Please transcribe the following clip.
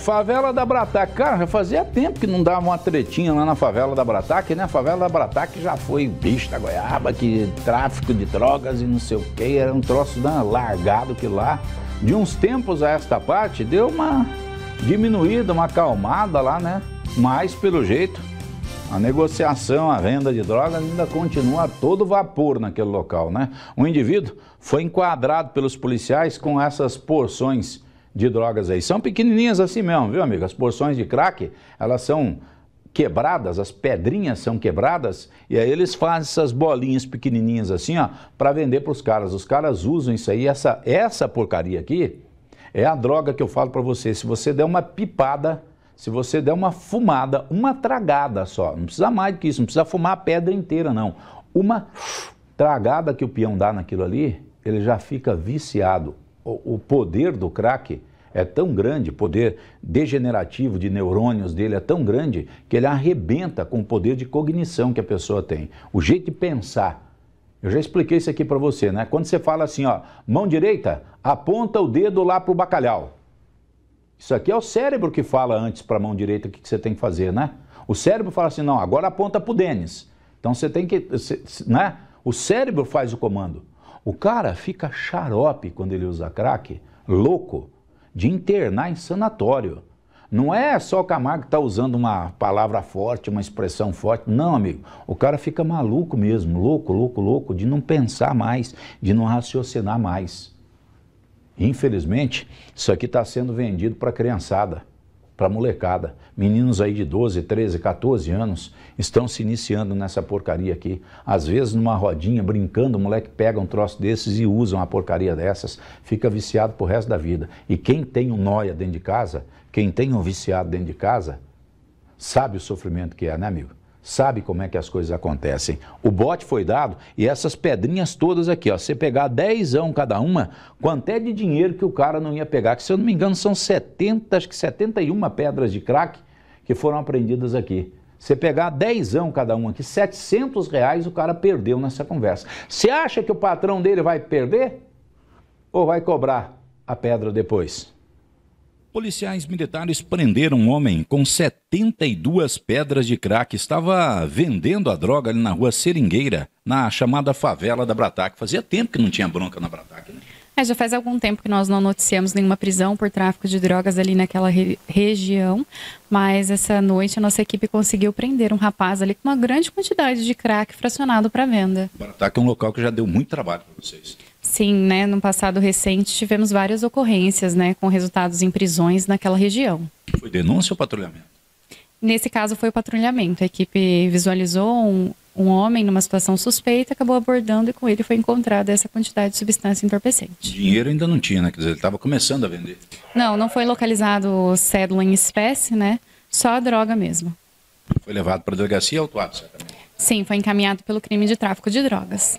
Favela da Brataque. Cara, fazia tempo que não dava uma tretinha lá na favela da Brataque, né? A favela da Brataque já foi bicho da goiaba, que tráfico de drogas e não sei o quê, Era um troço né, largado que lá. De uns tempos a esta parte, deu uma diminuída, uma acalmada lá, né? Mas, pelo jeito, a negociação, a venda de drogas ainda continua a todo vapor naquele local, né? Um indivíduo foi enquadrado pelos policiais com essas porções de drogas aí. São pequenininhas assim mesmo, viu, amigo? As porções de crack, elas são quebradas, as pedrinhas são quebradas, e aí eles fazem essas bolinhas pequenininhas assim, ó, para vender para os caras. Os caras usam isso aí, essa, essa porcaria aqui é a droga que eu falo para você. Se você der uma pipada, se você der uma fumada, uma tragada só, não precisa mais do que isso, não precisa fumar a pedra inteira, não. Uma tragada que o peão dá naquilo ali, ele já fica viciado o, o poder do crack é tão grande, o poder degenerativo de neurônios dele é tão grande que ele arrebenta com o poder de cognição que a pessoa tem. O jeito de pensar. Eu já expliquei isso aqui para você, né? Quando você fala assim, ó, mão direita, aponta o dedo lá pro bacalhau. Isso aqui é o cérebro que fala antes para a mão direita o que, que você tem que fazer, né? O cérebro fala assim, não, agora aponta pro Denis. Então você tem que, você, né? O cérebro faz o comando. O cara fica xarope quando ele usa crack, louco, de internar em sanatório. Não é só o Camargo que está usando uma palavra forte, uma expressão forte. Não, amigo. O cara fica maluco mesmo, louco, louco, louco, de não pensar mais, de não raciocinar mais. Infelizmente, isso aqui está sendo vendido para a criançada para a molecada. Meninos aí de 12, 13, 14 anos estão se iniciando nessa porcaria aqui. Às vezes, numa rodinha, brincando, o moleque pega um troço desses e usa uma porcaria dessas, fica viciado pro resto da vida. E quem tem um nóia dentro de casa, quem tem um viciado dentro de casa, sabe o sofrimento que é, né, amigo? sabe como é que as coisas acontecem. O bote foi dado e essas pedrinhas todas aqui, ó, você pegar dezão cada uma, quanto é de dinheiro que o cara não ia pegar, que se eu não me engano são 70, acho que 71 pedras de crack que foram apreendidas aqui. Você pegar dezão cada uma aqui, 700 reais o cara perdeu nessa conversa. Você acha que o patrão dele vai perder? Ou vai cobrar a pedra depois? Policiais militares prenderam um homem com 72 pedras de crack. Estava vendendo a droga ali na rua Seringueira, na chamada favela da Brataque. Fazia tempo que não tinha bronca na Brataque, né? É, já faz algum tempo que nós não noticiamos nenhuma prisão por tráfico de drogas ali naquela re região, mas essa noite a nossa equipe conseguiu prender um rapaz ali com uma grande quantidade de crack fracionado para venda. Brataque é um local que já deu muito trabalho para vocês. Sim, né? No passado recente tivemos várias ocorrências, né, com resultados em prisões naquela região. Foi denúncia ou patrulhamento? Nesse caso foi o patrulhamento. A equipe visualizou um, um homem numa situação suspeita, acabou abordando e com ele foi encontrada essa quantidade de substância entorpecente. Dinheiro ainda não tinha, né? Quer dizer, ele estava começando a vender. Não, não foi localizado cédula em espécie, né? Só a droga mesmo. Foi levado para a delegacia e autuado, certamente? Sim, foi encaminhado pelo crime de tráfico de drogas.